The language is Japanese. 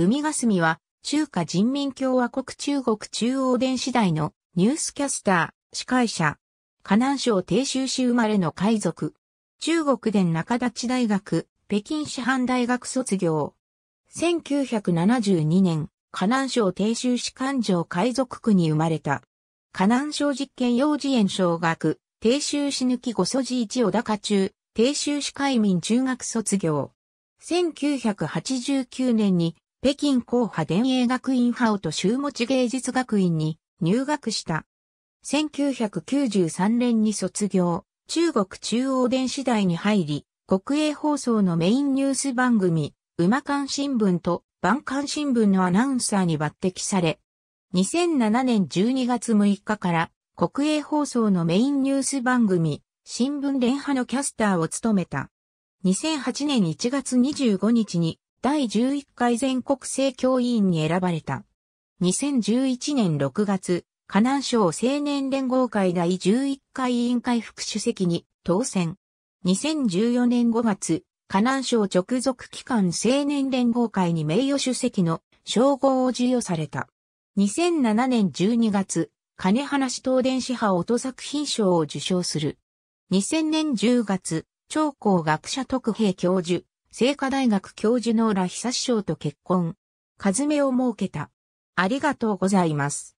海霞は、中華人民共和国中国中央電子台のニュースキャスター、司会者。河南省鄭州市生まれの海賊。中国電中立大学、北京師範大学卒業。1972年、河南省鄭州市環状海賊区に生まれた。河南省実験幼稚園小学、鄭州市抜きご素寺一小高中、鄭州市海民中学卒業。1989年に北京広派電営学院派をと州持芸術学院に入学した。1993年に卒業、中国中央電子台に入り、国営放送のメインニュース番組、馬間新聞と万間新聞のアナウンサーに抜擢され、2007年12月6日から国営放送のメインニュース番組、新聞連派のキャスターを務めた。2008年1月25日に第11回全国政教委員に選ばれた。2011年6月、河南省青年連合会第11回委員会副主席に当選。2014年5月、河南省直属機関青年連合会に名誉主席の称号を授与された。2007年12月、金原市東電支派音作品賞を受賞する。2000年10月、長江学者特兵教授、聖華大学教授の浦久師匠と結婚、和目を設けた。ありがとうございます。